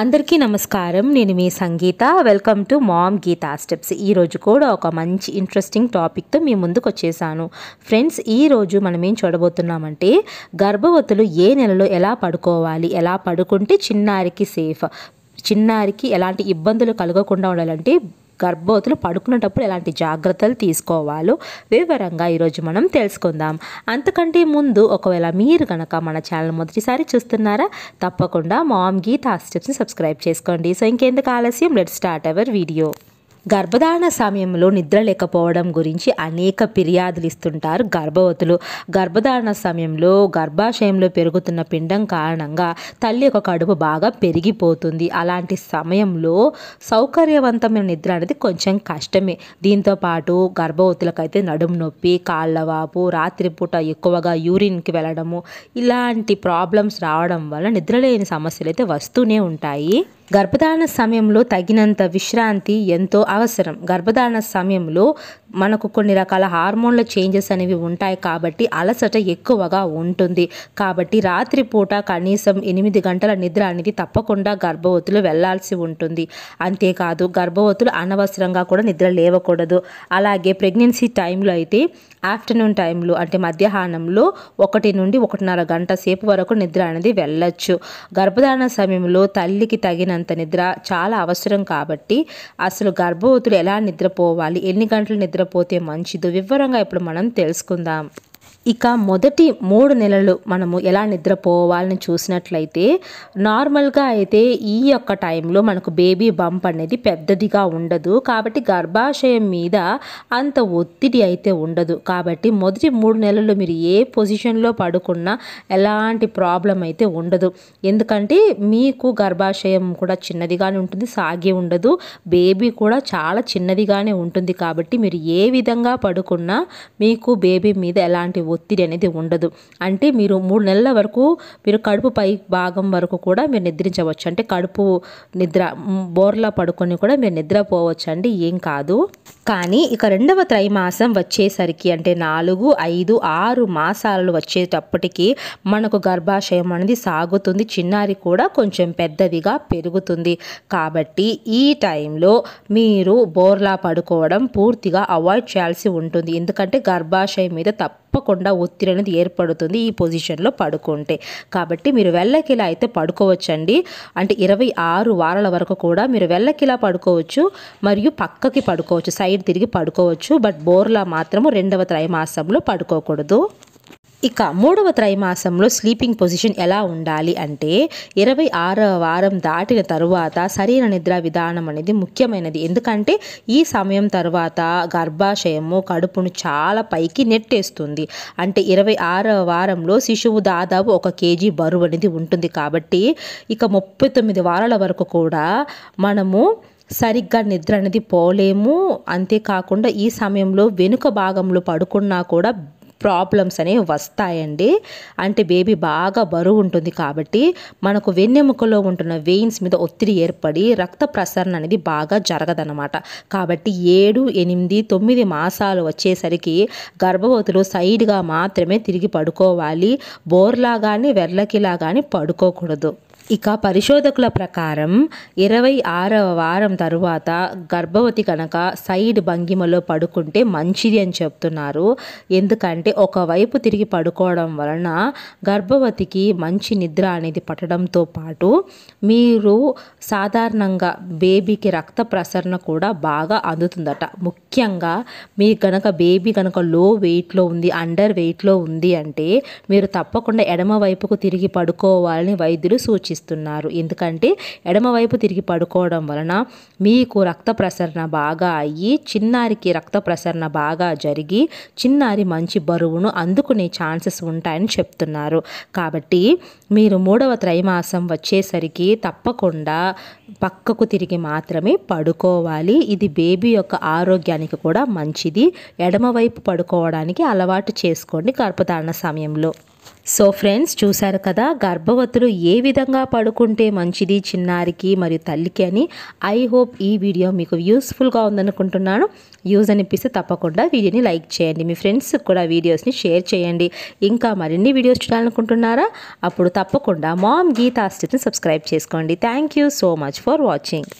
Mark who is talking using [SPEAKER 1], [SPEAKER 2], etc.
[SPEAKER 1] అందరికీ నమస్కారం నేను మీ Sangeetha welcome to mom Geetha steps ఈరోజు కూడా ఒక మంచి ఇంట్రెస్టింగ్ టాపిక్తో మీ ముందుకు వచ్చేసాను ఫ్రెండ్స్ ఈరోజు మనం ఏం చూడబోతున్నామంటే గర్భవతులు ఏ నెలలో ఎలా పడుకోవాలి ఎలా పడుకుంటే చిన్నారికి సేఫ్ చిన్నారికి ఎలాంటి ఇబ్బందులు కలగకుండా ఉండాలంటే గర్భవతులు పడుకునేటప్పుడు ఎలాంటి జాగ్రత్తలు తీసుకోవాలో వివరంగా ఈరోజు మనం తెలుసుకుందాం అంతకంటే ముందు ఒకవేళ మీరు కనుక మన ఛానల్ మొదటిసారి చూస్తున్నారా తప్పకుండా మామ్ గీత స్టెప్స్ని సబ్స్క్రైబ్ చేసుకోండి సో ఇంకెందుకు ఆలస్యం లెట్ స్టార్ట్ అవర్ వీడియో గర్భధారణ సమయంలో నిద్ర లేకపోవడం గురించి అనేక ఫిర్యాదులు ఇస్తుంటారు గర్భవతులు గర్భధారణ సమయంలో గర్భాశయంలో పెరుగుతున్న పిండం కారణంగా తల్లి యొక్క కడుపు బాగా పెరిగిపోతుంది అలాంటి సమయంలో సౌకర్యవంతమైన నిద్ర అనేది కొంచెం కష్టమే దీంతోపాటు గర్భవతులకైతే నడుము నొప్పి కాళ్ళవాపు రాత్రిపూట ఎక్కువగా యూరిన్కి వెళ్ళడము ఇలాంటి ప్రాబ్లమ్స్ రావడం వల్ల నిద్రలేని సమస్యలు అయితే వస్తూనే ఉంటాయి గర్భధారణ సమయంలో తగినంత విశ్రాంతి ఎంతో అవసరం గర్భధారణ సమయంలో మనకు కొన్ని రకాల హార్మోన్ల చేంజెస్ అనేవి ఉంటాయి కాబట్టి అలసట ఎక్కువగా ఉంటుంది కాబట్టి రాత్రిపూట కనీసం ఎనిమిది గంటల నిద్ర అనేది తప్పకుండా గర్భవతులు వెళ్లాల్సి ఉంటుంది అంతేకాదు గర్భవతులు అనవసరంగా కూడా నిద్ర లేవకూడదు అలాగే ప్రెగ్నెన్సీ టైంలో అయితే ఆఫ్టర్నూన్ టైంలో అంటే మధ్యాహ్నంలో ఒకటి నుండి ఒకటిన్నర గంట సేపు వరకు నిద్ర అనేది వెళ్ళచ్చు గర్భధారణ సమయంలో తల్లికి తగిన తగినంత నిద్ర చాలా అవసరం కాబట్టి అసలు గర్భవతులు ఎలా నిద్రపోవాలి ఎన్ని గంటలు నిద్రపోతే మంచిదో వివరంగా ఇప్పుడు మనం తెలుసుకుందాం ఇక మొదటి మూడు నెలలు మనము ఎలా నిద్రపోవాలని చూసినట్లయితే నార్మల్గా అయితే ఈ యొక్క టైంలో మనకు బేబీ బంప్ అనేది పెద్దదిగా ఉండదు కాబట్టి గర్భాశయం మీద అంత ఒత్తిడి అయితే ఉండదు కాబట్టి మొదటి మూడు నెలలు మీరు ఏ పొజిషన్లో పడుకున్నా ఎలాంటి ప్రాబ్లం అయితే ఉండదు ఎందుకంటే మీకు గర్భాశయం కూడా చిన్నదిగానే ఉంటుంది సాగి ఉండదు బేబీ కూడా చాలా చిన్నదిగానే ఉంటుంది కాబట్టి మీరు ఏ విధంగా పడుకున్నా మీకు బేబీ మీద ఎలాంటి ఒత్తిడి అనేది ఉండదు అంటే మీరు మూడు నెలల వరకు మీరు కడుపు పై భాగం వరకు కూడా మీరు నిద్రించవచ్చు అంటే కడుపు నిద్ర బోర్లా పడుకొని కూడా మీరు నిద్రపోవచ్చు అండి ఏం కాదు కానీ ఇక రెండవ త్రైమాసం వచ్చేసరికి అంటే నాలుగు ఐదు ఆరు మాసాలు వచ్చేటప్పటికి మనకు గర్భాశయం అనేది సాగుతుంది చిన్నారి కూడా కొంచెం పెద్దదిగా పెరుగుతుంది కాబట్టి ఈ టైంలో మీరు బోర్లా పడుకోవడం పూర్తిగా అవాయిడ్ చేయాల్సి ఉంటుంది ఎందుకంటే గర్భాశయం మీద తప్ప తప్పకుండా ఒత్తిడి అనేది ఏర్పడుతుంది ఈ పొజిషన్లో పడుకుంటే కాబట్టి మీరు వెళ్ళకిలా అయితే పడుకోవచ్చండి అంటే ఇరవై ఆరు వారాల వరకు కూడా మీరు వెళ్ళకిలా పడుకోవచ్చు మరియు పక్కకి పడుకోవచ్చు సైడ్ తిరిగి పడుకోవచ్చు బట్ బోర్లా మాత్రము రెండవ త్రైమాసంలో పడుకోకూడదు ఇక మూడవ త్రైమాసంలో స్లీపింగ్ పొజిషన్ ఎలా ఉండాలి అంటే ఇరవై ఆరవ వారం దాటిన తరువాత సరైన నిద్ర విధానం అనేది ముఖ్యమైనది ఎందుకంటే ఈ సమయం తర్వాత గర్భాశయము కడుపును చాలా పైకి నెట్టేస్తుంది అంటే ఇరవై ఆరవ వారంలో శిశువు దాదాపు ఒక కేజీ బరువు అనేది ఉంటుంది కాబట్టి ఇక ముప్పై తొమ్మిది వారాల వరకు కూడా మనము సరిగ్గా నిద్ర అనేది పోలేము అంతేకాకుండా ఈ సమయంలో వెనుక భాగంలో పడుకున్నా కూడా ప్రాబ్లమ్స్ అనేవి వస్తాయండి అంటే బేబీ బాగా బరువు ఉంటుంది కాబట్టి మనకు వెన్నెముకలో ఉంటున్న వెయిన్స్ మీద ఒత్తిడి ఏర్పడి రక్త ప్రసరణ అనేది బాగా జరగదనమాట కాబట్టి ఏడు ఎనిమిది తొమ్మిది మాసాలు వచ్చేసరికి గర్భవతులు సైడ్గా మాత్రమే తిరిగి పడుకోవాలి బోర్లా కానీ వెర్లకిలా కానీ పడుకోకూడదు ఇక పరిశోధకుల ప్రకారం ఇరవై ఆరవ వారం తరువాత గర్భవతి కనుక సైడ్ భంగిమలో పడుకుంటే మంచిది అని చెప్తున్నారు ఎందుకంటే అంటే ఒకవైపు తిరిగి పడుకోవడం వలన గర్భవతికి మంచి నిద్ర అనేది పట్టడంతో పాటు మీరు సాధారణంగా బేబీకి రక్త ప్రసరణ కూడా బాగా అందుతుందట ముఖ్యంగా మీ కనుక బేబీ కనుక లో వెయిట్లో ఉంది అండర్ వెయిట్లో ఉంది అంటే మీరు తప్పకుండా ఎడమ వైపుకు తిరిగి పడుకోవాలని వైద్యులు సూచిస్తున్నారు ఎందుకంటే ఎడమ వైపు తిరిగి పడుకోవడం వలన మీకు రక్త ప్రసరణ బాగా అయ్యి చిన్నారికి రక్త ప్రసరణ బాగా జరిగి చిన్నారి మంచి బరువు బరువును అందుకునే ఛాన్సెస్ ఉంటాయని చెప్తున్నారు కాబట్టి మీరు మూడవ త్రైమాసం వచ్చేసరికి తప్పకుండా పక్కకు తిరిగి మాత్రమే పడుకోవాలి ఇది బేబీ యొక్క ఆరోగ్యానికి కూడా మంచిది ఎడమవైపు పడుకోవడానికి అలవాటు చేసుకోండి గర్భధారణ సమయంలో సో ఫ్రెండ్స్ చూశారు కదా గర్భవతులు ఏ విధంగా పడుకుంటే మంచిది చిన్నారికి మరియు తల్లికి అని ఐ హోప్ ఈ వీడియో మీకు యూస్ఫుల్గా ఉందనుకుంటున్నాను యూజ్ అనిపిస్తే తప్పకుండా వీడియోని లైక్ చేయండి మీ ఫ్రెండ్స్ కూడా వీడియోస్ని షేర్ చేయండి ఇంకా మరిన్ని వీడియోస్ చూడాలనుకుంటున్నారా అప్పుడు తప్పకుండా మామ్ గీతా సబ్స్క్రైబ్ చేసుకోండి thank you so much for watching